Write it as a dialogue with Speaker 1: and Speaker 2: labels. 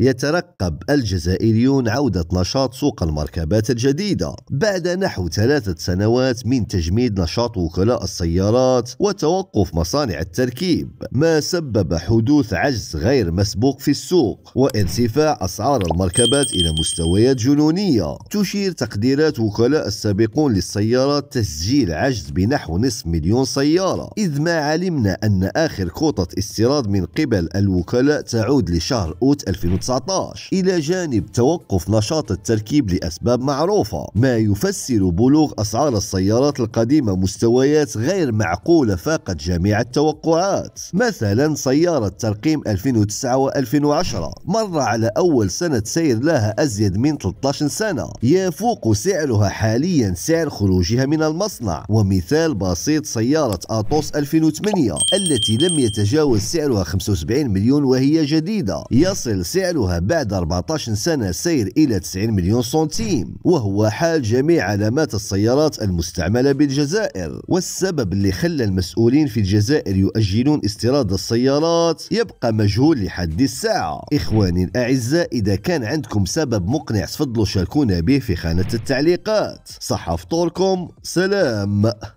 Speaker 1: يترقب الجزائريون عودة نشاط سوق المركبات الجديدة بعد نحو ثلاثة سنوات من تجميد نشاط وكلاء السيارات وتوقف مصانع التركيب ما سبب حدوث عجز غير مسبوق في السوق وارتفاع أسعار المركبات إلى مستويات جنونية تشير تقديرات وكلاء السابقون للسيارات تسجيل عجز بنحو نصف مليون سيارة إذ ما علمنا أن آخر خطط استيراد من قبل الوكلاء تعود لشهر أوت 2019 2019 إلى جانب توقف نشاط التركيب لأسباب معروفة ما يفسر بلوغ أسعار السيارات القديمة مستويات غير معقولة فاقت جميع التوقعات مثلا سيارة ترقيم 2009 و2010 مر على أول سنة سير لها أزيد من 13 سنة يفوق سعرها حاليا سعر خروجها من المصنع ومثال بسيط سيارة أطوس 2008 التي لم يتجاوز سعرها 75 مليون وهي جديدة يصل سعر وسعرها بعد 14 سنة سير إلى 90 مليون سنتيم وهو حال جميع علامات السيارات المستعملة بالجزائر والسبب اللي خلى المسؤولين في الجزائر يؤجلون استيراد السيارات يبقى مجهول لحد الساعة إخواني الأعزاء إذا كان عندكم سبب مقنع تفضلوا شاركونا به في خانة التعليقات صح فطوركم سلام